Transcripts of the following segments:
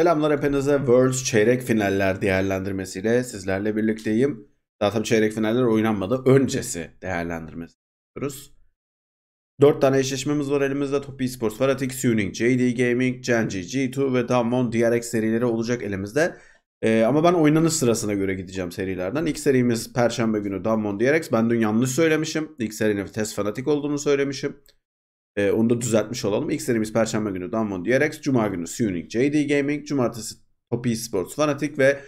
Selamlar hepinize. Worlds çeyrek finaller değerlendirmesiyle sizlerle birlikteyim. Daha tabii çeyrek finaller oynanmadı. Öncesi değerlendirmesi yapıyoruz. 4 tane eşleşmemiz var elimizde. Top Esports, Fnatic, Tuning, JD Gaming, Genji, G2 ve Damwon DRX serileri olacak elimizde. Ee, ama ben oynanış sırasına göre gideceğim serilerden. İlk serimiz Perşembe günü Damwon DRX. Ben dün yanlış söylemişim. İlk serinin test Fnatic olduğunu söylemişim. E, onu da düzeltmiş olalım. İlk serimiz Perşembe günü Damwon DRX, Cuma günü Suning JD Gaming, Cumartesi Topi Sports Fanatic ve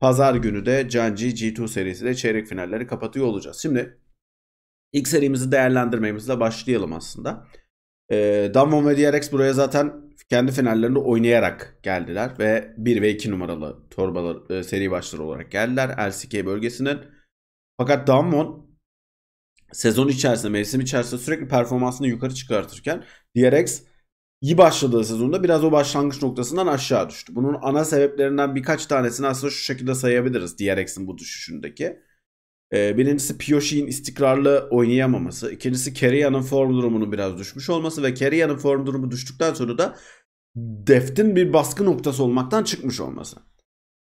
Pazar günü de Canji G2 serisi de çeyrek finalleri kapatıyor olacağız. Şimdi ilk serimizi değerlendirmemizle başlayalım aslında. E, ee, Damwon ve DRX buraya zaten kendi finallerinde oynayarak geldiler ve 1 ve 2 numaralı torbalar e, seri başları olarak geldiler LCK bölgesinin. Fakat Damwon sezon içerisinde, mevsim içerisinde sürekli performansını yukarı çıkartırken DRX iyi başladığı sezonda biraz o başlangıç noktasından aşağı düştü. Bunun ana sebeplerinden birkaç tanesini aslında şu şekilde sayabiliriz DRX'in bu düşüşündeki. Ee, birincisi Piyoshi'nin istikrarlı oynayamaması. ikincisi Kerrya'nın form durumunun biraz düşmüş olması ve Kerrya'nın form durumu düştükten sonra da Deft'in bir baskı noktası olmaktan çıkmış olması.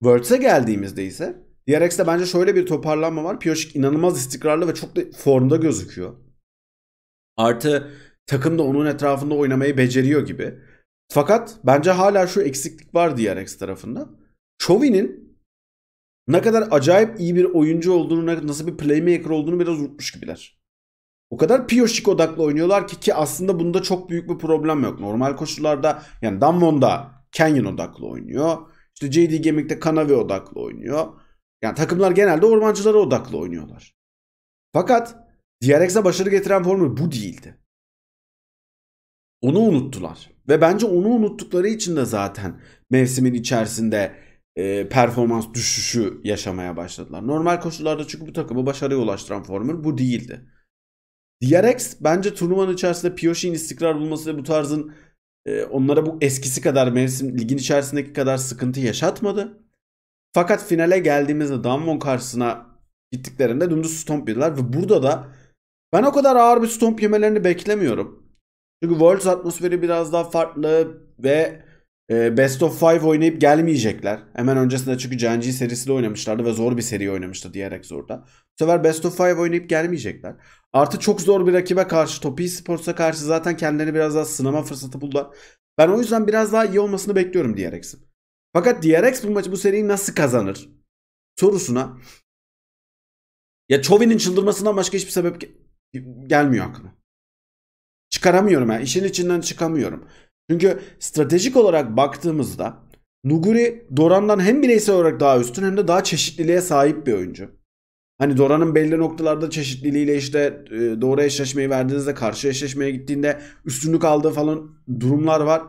Worlds'e geldiğimizde ise DRX'de bence şöyle bir toparlanma var. Piyoşik inanılmaz istikrarlı ve çok da formda gözüküyor. Artı takım da onun etrafında oynamayı beceriyor gibi. Fakat bence hala şu eksiklik var DRX tarafında. Chovy'nin ne kadar acayip iyi bir oyuncu olduğunu, nasıl bir playmaker olduğunu biraz unutmuş gibiler. O kadar Piyoşik odaklı oynuyorlar ki ki aslında bunda çok büyük bir problem yok. Normal koşullarda yani Damwon'da Canyon odaklı oynuyor. İşte JD Gemik'te Kanavi odaklı oynuyor. Yani takımlar genelde ormancılara odaklı oynuyorlar. Fakat DRX'e başarı getiren formül bu değildi. Onu unuttular. Ve bence onu unuttukları için de zaten mevsimin içerisinde e, performans düşüşü yaşamaya başladılar. Normal koşullarda çünkü bu takımı başarıya ulaştıran formül bu değildi. DRX bence turnuvanın içerisinde Piyoshi'nin istikrar bulması ve bu tarzın e, onlara bu eskisi kadar mevsim ligin içerisindeki kadar sıkıntı yaşatmadı. Fakat finale geldiğimizde Damwon karşısına gittiklerinde dümdüz stomp yediler ve burada da ben o kadar ağır bir stomp yemelerini beklemiyorum. Çünkü Worlds atmosferi biraz daha farklı ve e, Best of 5 oynayıp gelmeyecekler. Hemen öncesinde çünkü Genji serisiyle oynamışlardı ve zor bir seri oynamıştı diyerek zorda. Bu sefer Best of 5 oynayıp gelmeyecekler. Artı çok zor bir rakibe karşı, Topi Sports'a karşı zaten kendilerini biraz daha sınama fırsatı buldular. Ben o yüzden biraz daha iyi olmasını bekliyorum diyerek. Fakat DRX bu maçı bu seriyi nasıl kazanır? Sorusuna ya Çovin'in çıldırmasından başka hiçbir sebep gelmiyor aklıma. Çıkaramıyorum yani. işin içinden çıkamıyorum. Çünkü stratejik olarak baktığımızda Nuguri Doran'dan hem bireysel olarak daha üstün hem de daha çeşitliliğe sahip bir oyuncu. Hani Doran'ın belli noktalarda çeşitliliğiyle işte e, doğru eşleşmeyi verdiğinizde karşı eşleşmeye gittiğinde üstünlük aldığı falan durumlar var.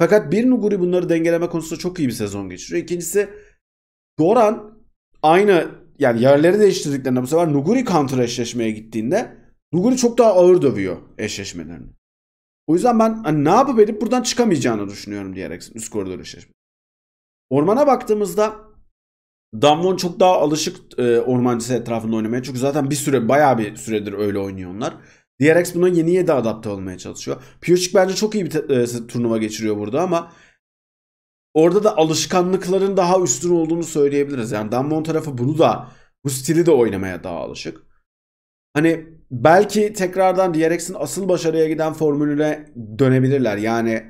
Fakat bir Nuguri bunları dengeleme konusunda çok iyi bir sezon geçiriyor. İkincisi Goran aynı yani yerleri değiştirdiklerinde bu sefer Nuguri kontra eşleşmeye gittiğinde Nuguri çok daha ağır dövüyor eşleşmelerini. O yüzden ben hani ne yapıp edip buradan çıkamayacağını düşünüyorum diyerek üst koridor eşleşme. Ormana baktığımızda Damwon çok daha alışık e, ormancısı etrafında oynamaya. Çünkü zaten bir süre bayağı bir süredir öyle oynuyorlar. onlar. DRX buna yeni yedi adapte olmaya çalışıyor. Piyoçik bence çok iyi bir e, turnuva geçiriyor burada ama orada da alışkanlıkların daha üstün olduğunu söyleyebiliriz. Yani Damwon tarafı bunu da bu stili de oynamaya daha alışık. Hani belki tekrardan DRX'in asıl başarıya giden formülüne dönebilirler. Yani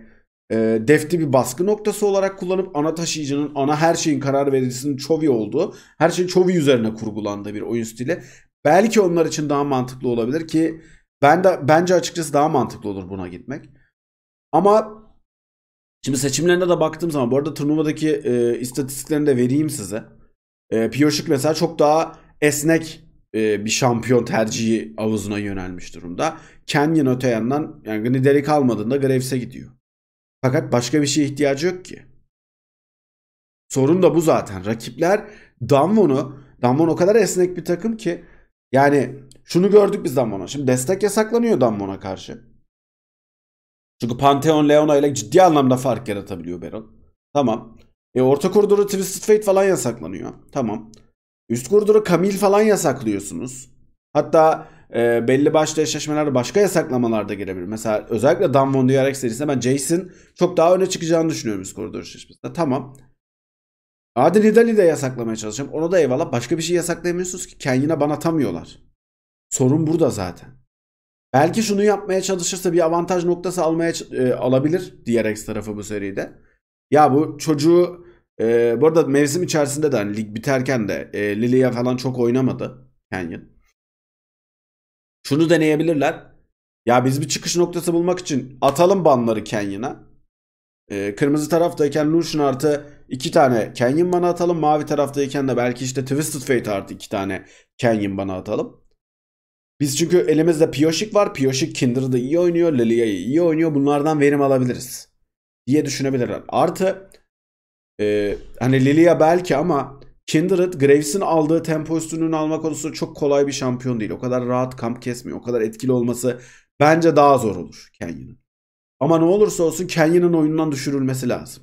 e, Deft'i bir baskı noktası olarak kullanıp ana taşıyıcının, ana her şeyin karar vericisinin Chovy olduğu, her şeyin Chovy üzerine kurgulandığı bir oyun stili. Belki onlar için daha mantıklı olabilir ki ben de bence açıkçası daha mantıklı olur buna gitmek. Ama şimdi seçimlerine de baktığım zaman bu arada turnuvadaki e, istatistiklerini de vereyim size. E, Piyoşuk mesela çok daha esnek e, bir şampiyon tercihi avuzuna yönelmiş durumda. Kenyon öte yandan yani Nidelik hani kalmadığında Graves'e gidiyor. Fakat başka bir şeye ihtiyacı yok ki. Sorun da bu zaten. Rakipler Danvon'u Danvon o kadar esnek bir takım ki yani şunu gördük biz Damwon'a. Şimdi destek yasaklanıyor Damwon'a karşı. Çünkü Pantheon Leona ile ciddi anlamda fark yaratabiliyor Beryl. Tamam. E orta koridoru Twisted Fate falan yasaklanıyor. Tamam. Üst koridoru Kamil falan yasaklıyorsunuz. Hatta e, belli başlı eşleşmelerde başka yasaklamalar da gelebilir. Mesela özellikle Damwon Diyarek serisinde ben Jason çok daha öne çıkacağını düşünüyorum üst koridor eşleşmesinde. Tamam. Adi Hidali de yasaklamaya çalışacağım. Ona da eyvallah. Başka bir şey yasaklayamıyorsunuz ki. Kendine bana atamıyorlar. Sorun burada zaten. Belki şunu yapmaya çalışırsa bir avantaj noktası almaya e, alabilir DRX tarafı bu seride. Ya bu çocuğu e, bu arada mevsim içerisinde de hani lig biterken de e, Lilia falan çok oynamadı Canyon. Şunu deneyebilirler. Ya biz bir çıkış noktası bulmak için atalım banları Canyon'a. E, kırmızı taraftayken Lucian artı iki tane Canyon bana atalım. Mavi taraftayken de belki işte Twisted Fate artı iki tane Canyon bana atalım. Biz çünkü elimizde Piyoşik var. Piyoşik Kinder'da iyi oynuyor. Lilia'yı iyi oynuyor. Bunlardan verim alabiliriz. Diye düşünebilirler. Artı e, hani Lilia belki ama Kindred Graves'in aldığı tempo üstünlüğünü alma konusunda çok kolay bir şampiyon değil. O kadar rahat kamp kesmiyor. O kadar etkili olması bence daha zor olur Kenya'nın. Ama ne olursa olsun Kenya'nın oyundan düşürülmesi lazım.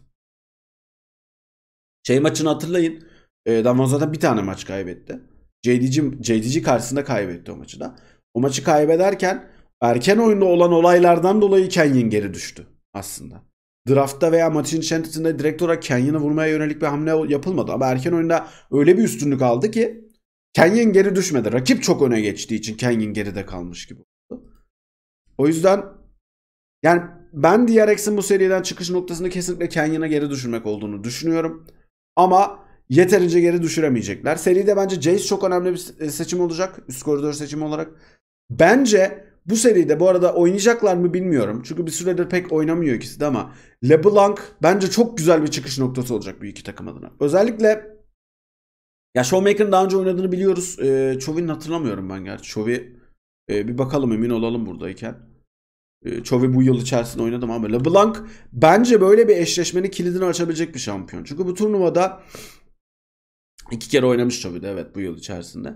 Şey maçını hatırlayın. E, Davon zaten bir tane maç kaybetti. JDG, JDG karşısında kaybetti o maçı da. O maçı kaybederken erken oyunda olan olaylardan dolayı Kenyon geri düştü aslında. Draftta veya maçın içerisinde direkt olarak Kenyon'a vurmaya yönelik bir hamle yapılmadı. Ama erken oyunda öyle bir üstünlük aldı ki Kenyon geri düşmedi. Rakip çok öne geçtiği için Kenyon geride kalmış gibi oldu. O yüzden yani ben DRX'in bu seriden çıkış noktasında kesinlikle Kenyon'a geri düşürmek olduğunu düşünüyorum. Ama yeterince geri düşüremeyecekler. Seride bence Jace çok önemli bir e, seçim olacak. Üst koridor seçimi olarak. Bence bu seride bu arada oynayacaklar mı bilmiyorum. Çünkü bir süredir pek oynamıyor ikisi de ama LeBlanc bence çok güzel bir çıkış noktası olacak bu iki takım adına. Özellikle ya Showmaker'ın daha önce oynadığını biliyoruz. E, ee, Chovy'nin hatırlamıyorum ben gerçi. Chovy e, bir bakalım emin olalım buradayken. E, ee, Chovy bu yıl içerisinde oynadım ama LeBlanc bence böyle bir eşleşmenin kilidini açabilecek bir şampiyon. Çünkü bu turnuvada İki kere oynamış tabii de evet bu yıl içerisinde.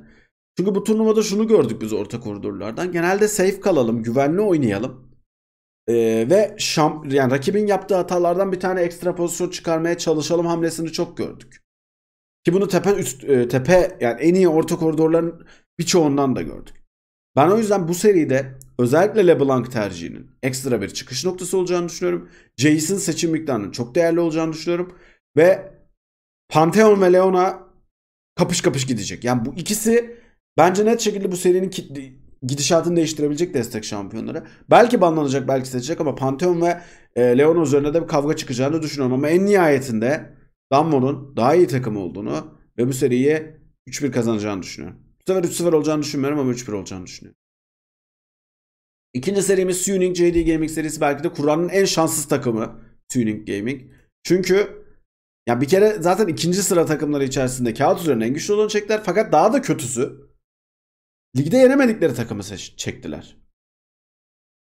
Çünkü bu turnuvada şunu gördük biz orta koridorlardan. Genelde safe kalalım, güvenli oynayalım. Ee, ve şam, yani rakibin yaptığı hatalardan bir tane ekstra pozisyon çıkarmaya çalışalım hamlesini çok gördük. Ki bunu tepe üst e, tepe yani en iyi orta koridorların birçoğundan da gördük. Ben o yüzden bu seride özellikle LeBlanc tercihinin ekstra bir çıkış noktası olacağını düşünüyorum. Jason seçim miktarının çok değerli olacağını düşünüyorum. Ve Pantheon ve Leona kapış kapış gidecek. Yani bu ikisi bence net şekilde bu serinin kitli, gidişatını değiştirebilecek destek şampiyonları. Belki banlanacak belki seçecek ama Pantheon ve e, Leon üzerine de bir kavga çıkacağını düşünüyorum. Ama en nihayetinde Dammo'nun daha iyi takım olduğunu ve bu seriyi 3-1 kazanacağını düşünüyorum. Bu sefer 3-0 olacağını düşünmüyorum ama 3-1 olacağını düşünüyorum. İkinci serimiz Tuning JD Gaming serisi belki de Kur'an'ın en şanssız takımı Tuning Gaming. Çünkü ya bir kere zaten ikinci sıra takımları içerisinde kağıt üzerine en güçlü olanı çektiler. Fakat daha da kötüsü ligde yenemedikleri takımı çektiler.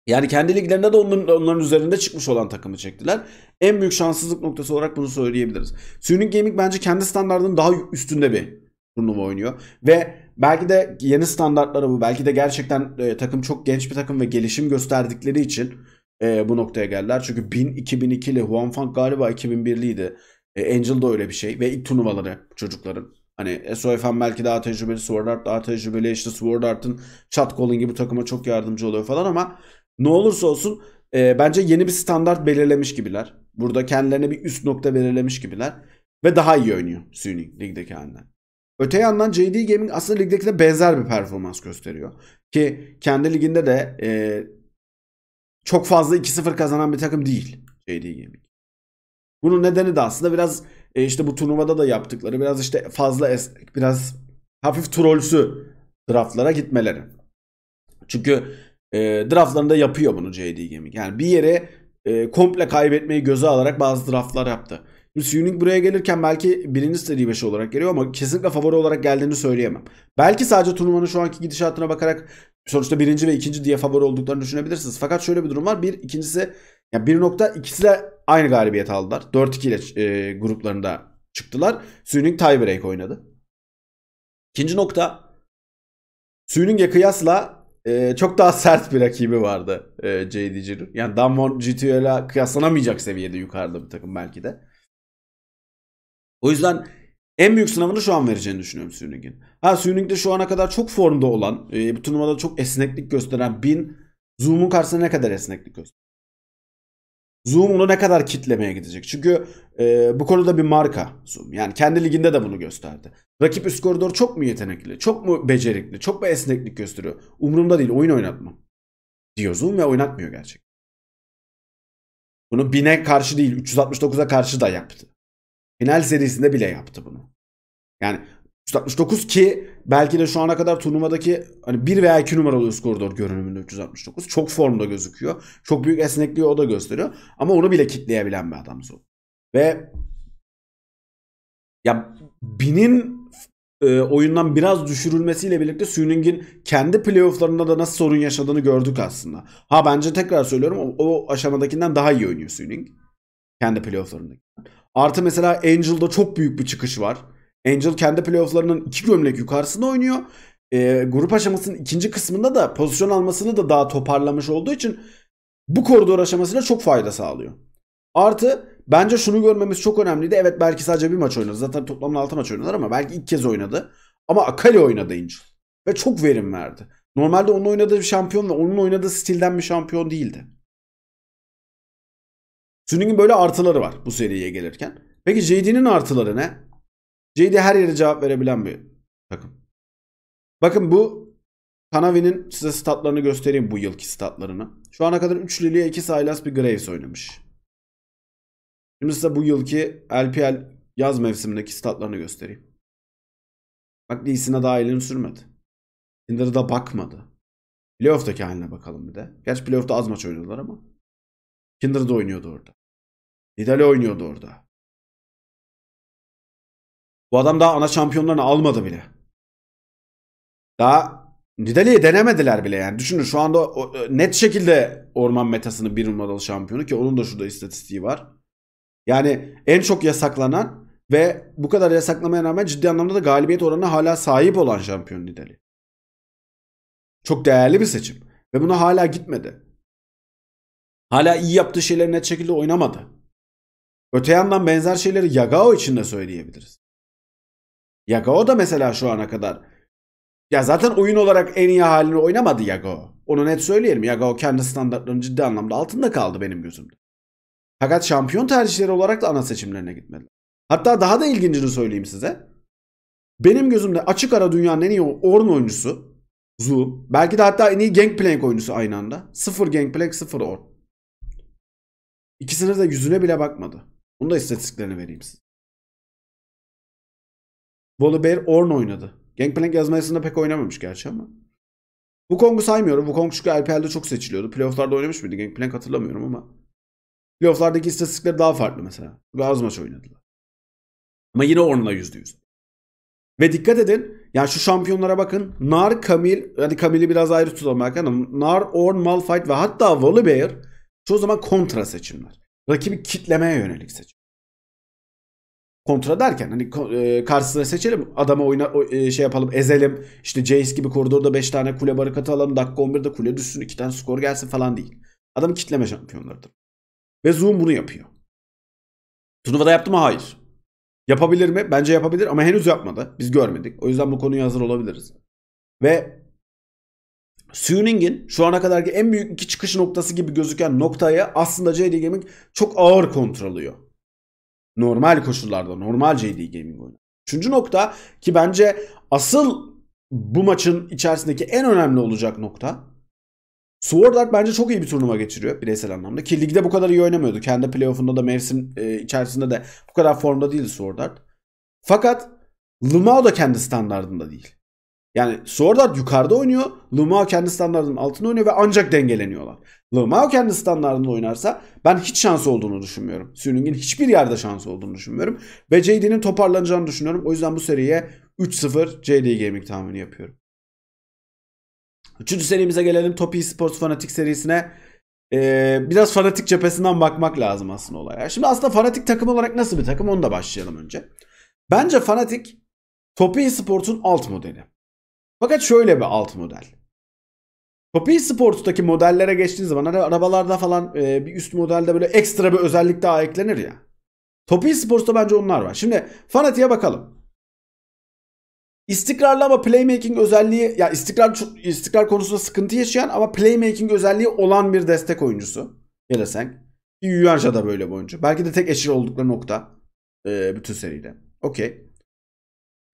Yani kendi liglerinde de onların, onların üzerinde çıkmış olan takımı çektiler. En büyük şanssızlık noktası olarak bunu söyleyebiliriz. Suning Gaming bence kendi standartının daha üstünde bir turnuva oynuyor. Ve belki de yeni standartlara bu. Belki de gerçekten e, takım çok genç bir takım ve gelişim gösterdikleri için e, bu noktaya geldiler. Çünkü 1000-2002'li Huanfang galiba 2001'liydi. E, Angel da öyle bir şey. Ve ilk turnuvaları çocukların. Hani e, SOFM belki daha tecrübeli, Sword Art daha tecrübeli. işte Sword Art'ın Chad Colin gibi takıma çok yardımcı oluyor falan ama ne olursa olsun e, bence yeni bir standart belirlemiş gibiler. Burada kendilerine bir üst nokta belirlemiş gibiler. Ve daha iyi oynuyor Suning ligdeki halinden. Öte yandan JD Gaming aslında ligdekine benzer bir performans gösteriyor. Ki kendi liginde de e, çok fazla 2-0 kazanan bir takım değil JD Gaming. Bunun nedeni de aslında biraz e, işte bu turnuvada da yaptıkları biraz işte fazla es biraz hafif trollsü draftlara gitmeleri. Çünkü e, draftlarında yapıyor bunu JD Gaming. Yani bir yere e, komple kaybetmeyi göze alarak bazı draftlar yaptı. Suning buraya gelirken belki birinci seri 5 olarak geliyor ama kesinlikle favori olarak geldiğini söyleyemem. Belki sadece turnuvanın şu anki gidişatına bakarak sonuçta birinci ve ikinci diye favori olduklarını düşünebilirsiniz. Fakat şöyle bir durum var. Bir ikincisi yani bir nokta ikisi de Aynı galibiyet aldılar. 4-2 ile e, gruplarında çıktılar. Suning tiebreak oynadı. İkinci nokta. Suning'e kıyasla e, çok daha sert bir rakibi vardı e, JDG'nin. Yani Damwon GTO'yla kıyaslanamayacak seviyede yukarıda bir takım belki de. O yüzden en büyük sınavını şu an vereceğini düşünüyorum Suning'in. Ha Suning'de şu ana kadar çok formda olan, e, bu turnuvada çok esneklik gösteren Bin, Zoom'un karşısında ne kadar esneklik gösteriyor? Zoom onu ne kadar kitlemeye gidecek? Çünkü e, bu konuda bir marka Zoom. Yani kendi liginde de bunu gösterdi. Rakip üst koridor çok mu yetenekli? Çok mu becerikli? Çok mu esneklik gösteriyor? Umurumda değil oyun oynatmam. Diyor Zoom ve oynatmıyor gerçek. Bunu 1000'e karşı değil 369'a karşı da yaptı. Final serisinde bile yaptı bunu. Yani 369 ki belki de şu ana kadar turnuvadaki hani 1 veya 2 numaralı koridor görünümünde 369. Çok formda gözüküyor. Çok büyük esnekliği o da gösteriyor. Ama onu bile kitleyebilen bir adam Zul. Ve ya binin e, oyundan biraz düşürülmesiyle birlikte Suning'in kendi playofflarında da nasıl sorun yaşadığını gördük aslında. Ha bence tekrar söylüyorum o, o aşamadakinden daha iyi oynuyor Suning. Kendi playofflarındaki. Artı mesela Angel'da çok büyük bir çıkış var. Angel kendi playofflarının iki gömlek yukarısında oynuyor. E, grup aşamasının ikinci kısmında da pozisyon almasını da daha toparlamış olduğu için bu koridor aşamasına çok fayda sağlıyor. Artı bence şunu görmemiz çok önemliydi. Evet belki sadece bir maç oynadı. Zaten toplamda altı maç oynadılar ama belki ilk kez oynadı. Ama Akali oynadı Angel. Ve çok verim verdi. Normalde onun oynadığı bir şampiyon ve onun oynadığı stilden bir şampiyon değildi. Suning'in böyle artıları var bu seriye gelirken. Peki JD'nin artıları ne? JD her yere cevap verebilen bir takım. Bakın bu Kanavi'nin size statlarını göstereyim bu yılki statlarını. Şu ana kadar 3 lilye, 2 Silas bir Graves oynamış. Şimdi size bu yılki LPL yaz mevsimindeki statlarını göstereyim. Bak Lee'sine daha elini sürmedi. Tinder'da bakmadı. Playoff'taki haline bakalım bir de. Gerçi playoff'ta az maç oynadılar ama. Kinder'da oynuyordu orada. Nidale oynuyordu orada. Bu adam daha ana şampiyonlarını almadı bile. Daha Nidalee'yi denemediler bile yani. Düşünün şu anda o, e, net şekilde orman metasının bir numaralı şampiyonu ki onun da şurada istatistiği var. Yani en çok yasaklanan ve bu kadar yasaklamaya rağmen ciddi anlamda da galibiyet oranına hala sahip olan şampiyon Nidalee. Çok değerli bir seçim. Ve buna hala gitmedi. Hala iyi yaptığı şeyleri net şekilde oynamadı. Öte yandan benzer şeyleri Yagao için de söyleyebiliriz. Yago da mesela şu ana kadar. Ya zaten oyun olarak en iyi halini oynamadı Yago. Onu net söyleyelim. Yago kendi standartlarının ciddi anlamda altında kaldı benim gözümde. Fakat şampiyon tercihleri olarak da ana seçimlerine gitmedi. Hatta daha da ilgincini söyleyeyim size. Benim gözümde açık ara dünyanın en iyi Orn oyuncusu Zoom. Belki de hatta en iyi Gangplank oyuncusu aynı anda. Sıfır Gangplank, sıfır Orn. İkisine de yüzüne bile bakmadı. Bunu da istatistiklerini vereyim size. Volu Orn oynadı. Gangplank yazma pek oynamamış gerçi ama. Wukong'u saymıyorum. Wukong çünkü LPL'de çok seçiliyordu. Playoff'larda oynamış mıydı? Gangplank hatırlamıyorum ama. Playoff'lardaki istatistikleri daha farklı mesela. Çünkü az maç oynadılar. Ama yine Orn'la %100. Ve dikkat edin. Yani şu şampiyonlara bakın. Nar, Kamil. Hadi Kamil'i biraz ayrı tutalım Erkan'ım. Nar, Orn, Malphite ve hatta Volibear çoğu zaman kontra seçimler. Rakibi kitlemeye yönelik seçim kontra derken hani e, karşısına seçelim adamı oyna e, şey yapalım ezelim işte Jace gibi koridorda 5 tane kule barikatı alalım dakika 11'de kule düşsün 2 tane skor gelsin falan değil. Adam kitleme şampiyonlarıdır. Ve Zoom bunu yapıyor. Turnuvada yaptı mı? Hayır. Yapabilir mi? Bence yapabilir ama henüz yapmadı. Biz görmedik. O yüzden bu konuya hazır olabiliriz. Ve Suning'in şu ana kadarki en büyük iki çıkış noktası gibi gözüken noktaya aslında JD Gaming çok ağır kontrolüyor. Normal koşullarda, normal JD Gaming oyunu. Üçüncü nokta ki bence asıl bu maçın içerisindeki en önemli olacak nokta. Sword Art bence çok iyi bir turnuva geçiriyor bireysel anlamda. Ki ligde bu kadar iyi oynamıyordu. Kendi playoff'unda da mevsim e, içerisinde de bu kadar formda değildi Sword Art. Fakat Lumao da kendi standartında değil. Yani Sword Art yukarıda oynuyor. Lumao kendi standartının altında oynuyor ve ancak dengeleniyorlar. Lamau kendi standartında oynarsa ben hiç şansı olduğunu düşünmüyorum. Süning'in hiçbir yerde şansı olduğunu düşünmüyorum. Ve JD'nin toparlanacağını düşünüyorum. O yüzden bu seriye 3-0 JD Gaming tahmini yapıyorum. Üçüncü serimize gelelim. Top Esports Fanatik serisine. Ee, biraz fanatik cephesinden bakmak lazım aslında olaya. Şimdi aslında fanatik takım olarak nasıl bir takım onu da başlayalım önce. Bence fanatik Top Esports'un alt modeli. Fakat şöyle bir alt model. Topi Sports'taki modellere geçtiğiniz zaman hani arabalarda falan e, bir üst modelde böyle ekstra bir özellik daha eklenir ya. Topi Sports'ta bence onlar var. Şimdi Fanati'ye bakalım. İstikrarlı ama playmaking özelliği ya istikrar istikrar konusunda sıkıntı yaşayan ama playmaking özelliği olan bir destek oyuncusu. Yeleseng. Yuyanca da böyle bir oyuncu. Belki de tek eşit oldukları nokta e, bütün seride. Okey.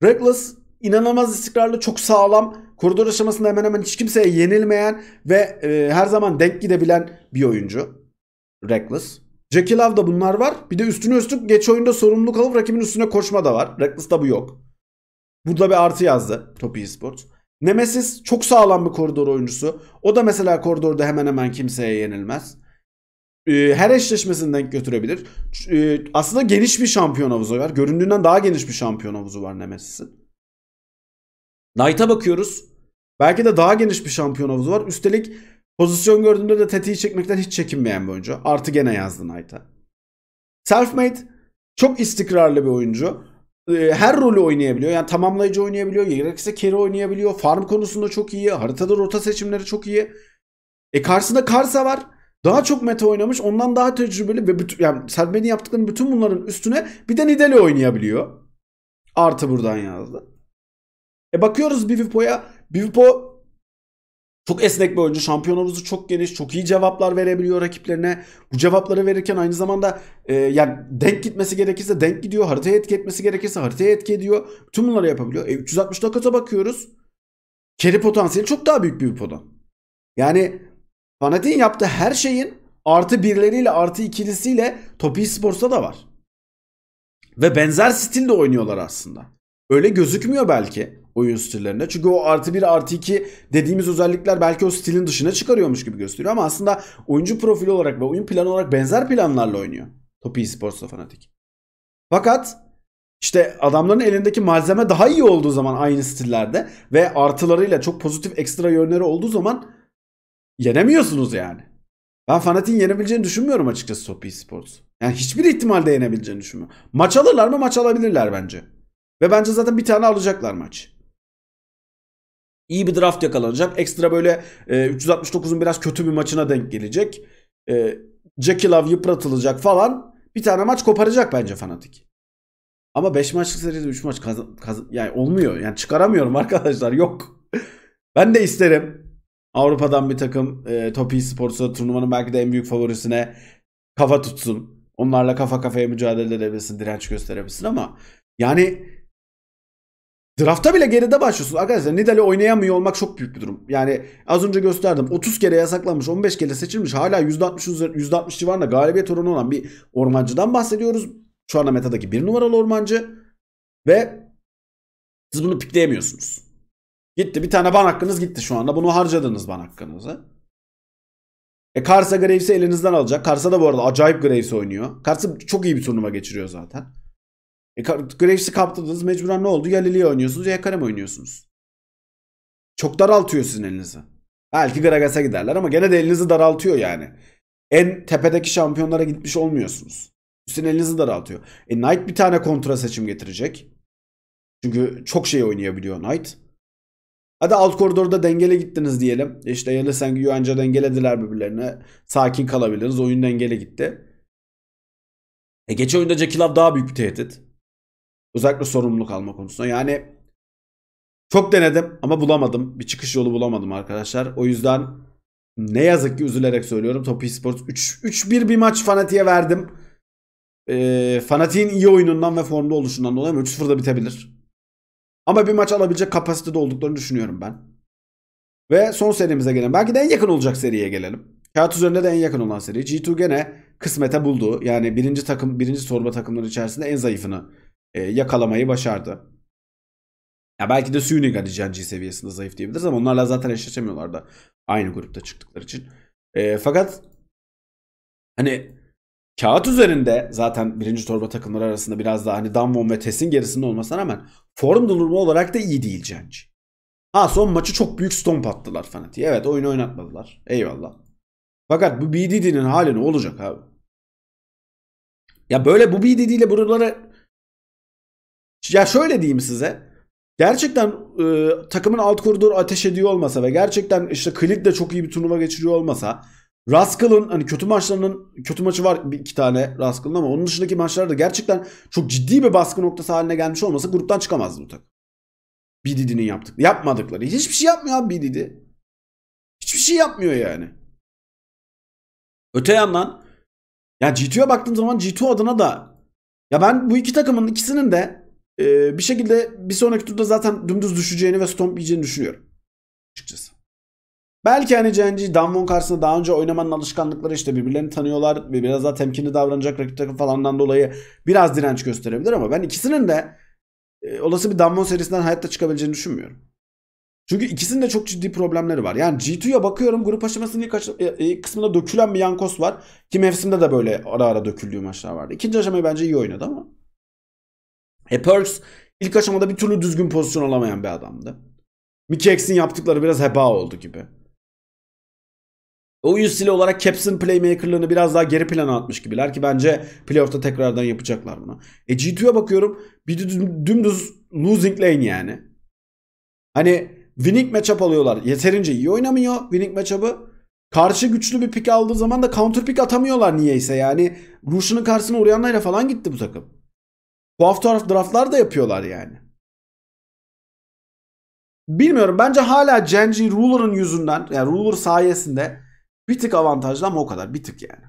Reckless inanılmaz istikrarlı, çok sağlam, koridor aşamasında hemen hemen hiç kimseye yenilmeyen ve e, her zaman denk gidebilen bir oyuncu. Reckless. Jackie Love da bunlar var. Bir de üstüne üstlük geç oyunda sorumluluk alıp rakibin üstüne koşma da var. Reckless'ta bu yok. Burada bir artı yazdı Topi Esports. Nemesis çok sağlam bir koridor oyuncusu. O da mesela koridorda hemen hemen kimseye yenilmez. Ee, her eşleşmesini denk götürebilir. E, aslında geniş bir şampiyon havuzu var. Göründüğünden daha geniş bir şampiyon havuzu var Nemesis'in. Knight'a bakıyoruz. Belki de daha geniş bir şampiyon havuzu var. Üstelik pozisyon gördüğünde de tetiği çekmekten hiç çekinmeyen bir oyuncu. Artı gene yazdı Knight'a. Selfmade çok istikrarlı bir oyuncu. Ee, her rolü oynayabiliyor. Yani tamamlayıcı oynayabiliyor. Gerekirse carry oynayabiliyor. Farm konusunda çok iyi. Haritada rota seçimleri çok iyi. E karşısında Karsa var. Daha çok meta oynamış. Ondan daha tecrübeli ve bütün, yani Selfmade'in yaptıklarının bütün bunların üstüne bir de Nidalee oynayabiliyor. Artı buradan yazdı. E bakıyoruz Bivipo'ya. Bivipo çok esnek bir oyuncu. Şampiyon havuzu çok geniş. Çok iyi cevaplar verebiliyor rakiplerine. Bu cevapları verirken aynı zamanda e, yani denk gitmesi gerekirse denk gidiyor. Haritaya etki etmesi gerekirse haritaya etki ediyor. Tüm bunları yapabiliyor. E, 360 dakika bakıyoruz. Carry potansiyeli çok daha büyük bir Bivipo'dan. Yani Fanatik'in yaptığı her şeyin artı birleriyle artı ikilisiyle Topi Sports'ta da var. Ve benzer stilde oynuyorlar aslında. Öyle gözükmüyor belki oyun stillerinde. Çünkü o artı 1 artı 2 dediğimiz özellikler belki o stilin dışına çıkarıyormuş gibi gösteriyor. Ama aslında oyuncu profili olarak ve oyun planı olarak benzer planlarla oynuyor. Topi Esports'la fanatik. Fakat işte adamların elindeki malzeme daha iyi olduğu zaman aynı stillerde ve artılarıyla çok pozitif ekstra yönleri olduğu zaman yenemiyorsunuz yani. Ben Fanatik'in yenebileceğini düşünmüyorum açıkçası Topi Sports. Yani hiçbir ihtimalde yenebileceğini düşünmüyorum. Maç alırlar mı? Maç alabilirler bence. Ve bence zaten bir tane alacaklar maç. İyi bir draft yakalanacak. Ekstra böyle e, 369'un biraz kötü bir maçına denk gelecek. E, Jackie Love yıpratılacak falan. Bir tane maç koparacak bence fanatik. Ama 5 maçlık seride 3 maç kazan, kaz yani olmuyor. Yani çıkaramıyorum arkadaşlar. Yok. ben de isterim. Avrupa'dan bir takım e, Topi Sports'a turnuvanın belki de en büyük favorisine kafa tutsun. Onlarla kafa kafaya mücadele edebilsin, direnç gösterebilsin ama yani Drafta bile geride başlıyorsun. Arkadaşlar Nidal'i oynayamıyor olmak çok büyük bir durum. Yani az önce gösterdim. 30 kere yasaklanmış, 15 kere seçilmiş. Hala %60, %60 civarında galibiyet oranı olan bir ormancıdan bahsediyoruz. Şu anda metadaki bir numaralı ormancı. Ve siz bunu pikleyemiyorsunuz. Gitti. Bir tane ban hakkınız gitti şu anda. Bunu harcadınız ban hakkınızı. E Kars'a Graves'i elinizden alacak. Kars'a da bu arada acayip Graves oynuyor. Kars'ı çok iyi bir turnuva geçiriyor zaten. E, Graves'i kaptırdınız mecburen ne oldu? Ya Lilia oynuyorsunuz ya Karem oynuyorsunuz. Çok daraltıyor sizin elinizi. Belki Gragas'a giderler ama gene de elinizi daraltıyor yani. En tepedeki şampiyonlara gitmiş olmuyorsunuz. Üstüne elinizi daraltıyor. E Knight bir tane kontra seçim getirecek. Çünkü çok şey oynayabiliyor Knight. Hadi alt koridorda dengele gittiniz diyelim. E, işte Yelisen Yuanca dengelediler birbirlerine. Sakin kalabiliriz. Oyun dengele gitti. E geç oyunda Jekilov daha büyük bir tehdit. Özellikle sorumluluk alma konusunda. Yani çok denedim ama bulamadım. Bir çıkış yolu bulamadım arkadaşlar. O yüzden ne yazık ki üzülerek söylüyorum. Topi Sports 3-1 bir maç Fanatik'e verdim. E, ee, Fanatik'in iyi oyunundan ve formda oluşundan dolayı 3-0'da bitebilir. Ama bir maç alabilecek kapasitede olduklarını düşünüyorum ben. Ve son serimize gelelim. Belki de en yakın olacak seriye gelelim. Kağıt üzerinde de en yakın olan seri. G2 gene kısmete buldu. Yani birinci takım, birinci sorba takımları içerisinde en zayıfını e, yakalamayı başardı. Ya belki de Sunigan Genji seviyesinde zayıf diyebiliriz ama onlarla zaten eşleşemiyorlar da aynı grupta çıktıkları için. E, fakat hani kağıt üzerinde zaten birinci torba takımları arasında biraz daha hani Damwon ve Tess'in gerisinde olmasına rağmen form durumu olarak da iyi değil Genji. Ha son maçı çok büyük stomp attılar Fnatic'e. Evet oyunu oynatmadılar. Eyvallah. Fakat bu BDD'nin hali ne olacak abi? Ya böyle bu BDD ile buralara ya şöyle diyeyim size. Gerçekten e, takımın alt koridoru ateş ediyor olmasa ve gerçekten işte Klit de çok iyi bir turnuva geçiriyor olmasa Rascal'ın hani kötü maçlarının kötü maçı var bir iki tane Rascal'ın ama onun dışındaki maçlarda gerçekten çok ciddi bir baskı noktası haline gelmiş olmasa gruptan çıkamazdı bu takım. BDD'nin yaptık, yapmadıkları. Hiçbir şey yapmıyor abi BDD. Hiçbir şey yapmıyor yani. Öte yandan ya G2'ye baktığım zaman G2 adına da ya ben bu iki takımın ikisinin de ee, bir şekilde bir sonraki turda zaten dümdüz düşeceğini ve stomp yiyeceğini düşünüyorum. Açıkçası. Belki hani Cenci Danvon karşısında daha önce oynamanın alışkanlıkları işte birbirlerini tanıyorlar ve biraz daha temkinli davranacak rakip takım falandan dolayı biraz direnç gösterebilir ama ben ikisinin de e, olası bir Danvon serisinden hayatta çıkabileceğini düşünmüyorum. Çünkü ikisinin de çok ciddi problemleri var. Yani G2'ya bakıyorum grup aşamasının ilk, aş- ilk e, e, kısmında dökülen bir Yankos var. Ki mevsimde de böyle ara ara döküldüğü maçlar vardı. İkinci aşamayı bence iyi oynadı ama. E Perks ilk aşamada bir türlü düzgün pozisyon alamayan bir adamdı. Mickey X'in yaptıkları biraz heba oldu gibi. Oyun stili olarak Caps'in playmakerlığını biraz daha geri plana atmış gibiler ki bence playoff'ta tekrardan yapacaklar bunu. E G2'ye bakıyorum bir dümdüz losing lane yani. Hani winning matchup alıyorlar. Yeterince iyi oynamıyor winning matchup'ı. Karşı güçlü bir pick aldığı zaman da counter pick atamıyorlar niyeyse yani. Ruş'un karşısına Orianna'yla falan gitti bu takım. Bu hafta draftlar da yapıyorlar yani. Bilmiyorum bence hala Genji Ruler'ın yüzünden yani Ruler sayesinde bir tık avantajlı ama o kadar bir tık yani.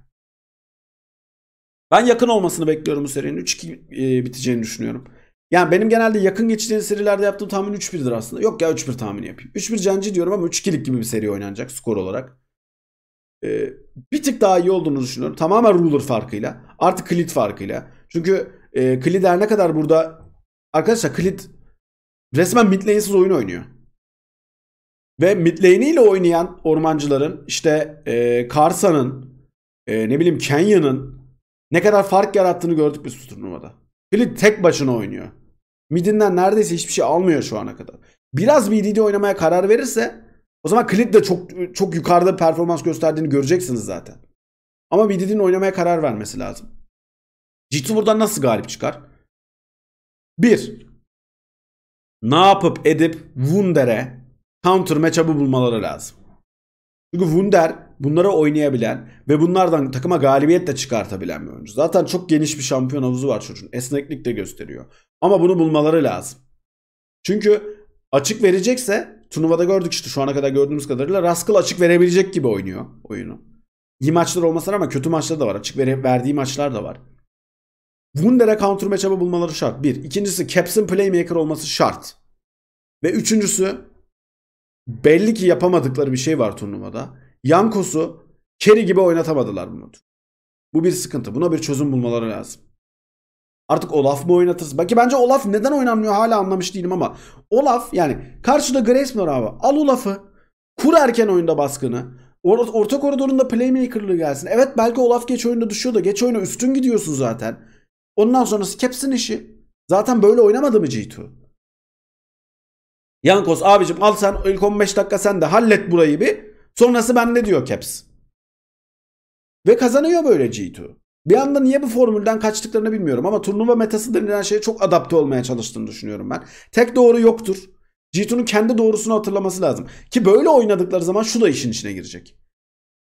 Ben yakın olmasını bekliyorum bu serinin. 3-2 e, biteceğini düşünüyorum. Yani benim genelde yakın geçtiğim serilerde yaptığım tahmin 3-1'dir aslında. Yok ya 3-1 tahmini yapayım. 3-1 Genji diyorum ama 3-2'lik gibi bir seri oynanacak skor olarak. Ee, bir tık daha iyi olduğunu düşünüyorum. Tamamen ruler farkıyla. Artık klit farkıyla. Çünkü e, ee, Klider ne kadar burada... Arkadaşlar Klid resmen mid lane'siz oyun oynuyor. Ve mid lane oynayan ormancıların işte e, Karsa'nın e, ne bileyim Kenya'nın ne kadar fark yarattığını gördük biz turnuvada. Klid tek başına oynuyor. Mid'inden neredeyse hiçbir şey almıyor şu ana kadar. Biraz BDD oynamaya karar verirse o zaman Klid de çok çok yukarıda performans gösterdiğini göreceksiniz zaten. Ama BDD'nin oynamaya karar vermesi lazım. Jitsu buradan nasıl galip çıkar? Bir, Ne yapıp edip Wunder'e counter matchup'ı bulmaları lazım. Çünkü Wunder bunları oynayabilen ve bunlardan takıma galibiyet de çıkartabilen bir oyuncu. Zaten çok geniş bir şampiyon havuzu var çocuğun. Esneklik de gösteriyor. Ama bunu bulmaları lazım. Çünkü açık verecekse turnuvada gördük işte şu ana kadar gördüğümüz kadarıyla Raskıl açık verebilecek gibi oynuyor oyunu. İyi maçlar olmasın ama kötü maçlar da var. Açık ver verdiği maçlar da var. Wunder'e counter çaba bulmaları şart. Bir. İkincisi Caps'in playmaker olması şart. Ve üçüncüsü belli ki yapamadıkları bir şey var turnuvada. Yankos'u Kerry gibi oynatamadılar bunu. Bu bir sıkıntı. Buna bir çözüm bulmaları lazım. Artık Olaf mı oynatırız? Belki bence Olaf neden oynanmıyor hala anlamış değilim ama Olaf yani karşıda Grayson abi. Al Olaf'ı. Kur erken oyunda baskını. Or orta koridorunda playmaker'lığı gelsin. Evet belki Olaf geç oyunda düşüyor da geç oyuna üstün gidiyorsun zaten. Ondan sonrası Caps'in işi. Zaten böyle oynamadı mı G2? Yankos abicim al sen ilk 15 dakika sen de hallet burayı bir. Sonrası bende diyor Caps. Ve kazanıyor böyle G2. Bir anda niye bu formülden kaçtıklarını bilmiyorum ama turnuva metası denilen şeye çok adapte olmaya çalıştığını düşünüyorum ben. Tek doğru yoktur. G2'nun kendi doğrusunu hatırlaması lazım. Ki böyle oynadıkları zaman şu da işin içine girecek.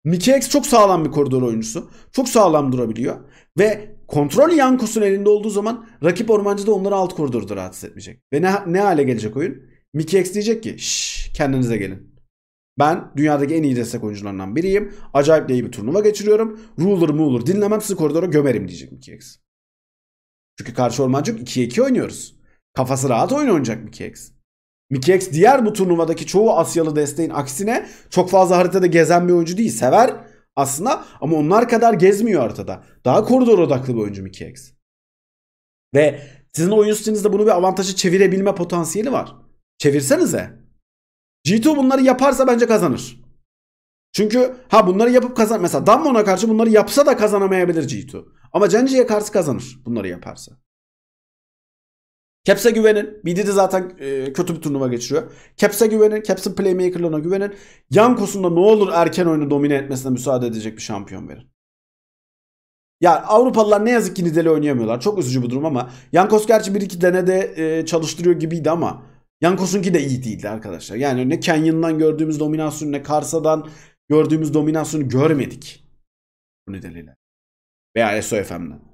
Mickey X çok sağlam bir koridor oyuncusu. Çok sağlam durabiliyor. Ve kontrol Yankus'un elinde olduğu zaman rakip ormancı da onları alt koridorda rahatsız etmeyecek. Ve ne, ne hale gelecek oyun? Mickey X diyecek ki şşş kendinize gelin. Ben dünyadaki en iyi destek oyuncularından biriyim. Acayip de iyi bir turnuva geçiriyorum. Ruler olur, dinlemem sizi koridora gömerim diyecek Mickey X. Çünkü karşı ormancı 2'ye 2 oynuyoruz. Kafası rahat oyun oynayacak Mickey X. Mickey X diğer bu turnuvadaki çoğu Asyalı desteğin aksine çok fazla haritada gezen bir oyuncu değil. Sever aslında ama onlar kadar gezmiyor ortada. Daha koridor odaklı bir oyuncu Mickey X. Ve sizin oyun stilinizde bunu bir avantaja çevirebilme potansiyeli var. Çevirsenize. G2 bunları yaparsa bence kazanır. Çünkü ha bunları yapıp kazan mesela Damwon'a karşı bunları yapsa da kazanamayabilir G2. Ama Genji'ye karşı kazanır bunları yaparsa. Caps'e güvenin. BD de zaten e, kötü bir turnuva geçiriyor. Caps'e güvenin. Caps'in playmaker'larına güvenin. Yanko'sunda ne olur erken oyunu domine etmesine müsaade edecek bir şampiyon verin. Ya Avrupalılar ne yazık ki Nidel'i oynayamıyorlar. Çok üzücü bu durum ama Yankos gerçi bir iki denede e, çalıştırıyor gibiydi ama Yankos'unki de iyi değildi arkadaşlar. Yani ne Canyon'dan gördüğümüz dominasyonu ne Karsa'dan gördüğümüz dominasyonu görmedik. Bu nedeniyle. Veya SOFM'den.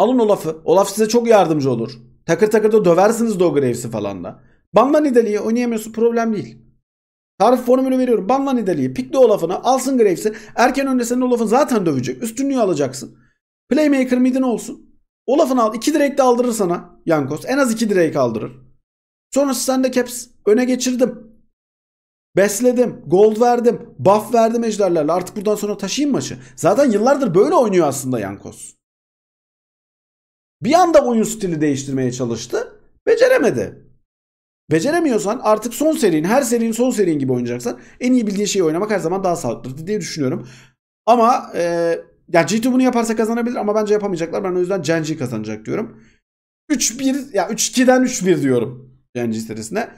Alın Olaf'ı. Olaf size çok yardımcı olur. Takır takır da döversiniz Dograves'i falan da. Banla Nidalee'yi oynayamıyorsun problem değil. Tarif formülü veriyorum. Banla Nidalee'yi. de Olaf'ını. Alsın Graves'i. Erken önde senin Olaf'ın zaten dövecek. Üstünlüğü alacaksın. Playmaker midin olsun. Olaf'ını al. iki direkt de aldırır sana. Yankos. En az 2 direkt aldırır. Sonrası sende caps. Öne geçirdim. Besledim. Gold verdim. Buff verdim ejderlerle. Artık buradan sonra taşıyayım maçı. Zaten yıllardır böyle oynuyor aslında Yankos. Bir anda oyun stili değiştirmeye çalıştı. Beceremedi. Beceremiyorsan artık son serinin her serinin son serinin gibi oynayacaksan en iyi bildiğin şeyi oynamak her zaman daha sağlıklı diye düşünüyorum. Ama e, ya G2 bunu yaparsa kazanabilir ama bence yapamayacaklar. Ben o yüzden Genji kazanacak diyorum. 3-1 ya 3-2'den 3-1 diyorum Genji serisine.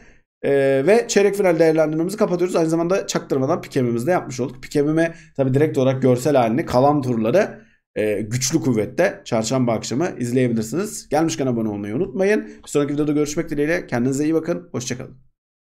E, ve çeyrek final değerlendirmemizi kapatıyoruz. Aynı zamanda çaktırmadan pikemimizi de yapmış olduk. Pikemime tabi direkt olarak görsel halini, kalan turları e, güçlü kuvvette çarşamba akşamı izleyebilirsiniz. Gelmişken abone olmayı unutmayın. Bir sonraki videoda görüşmek dileğiyle. Kendinize iyi bakın. Hoşçakalın.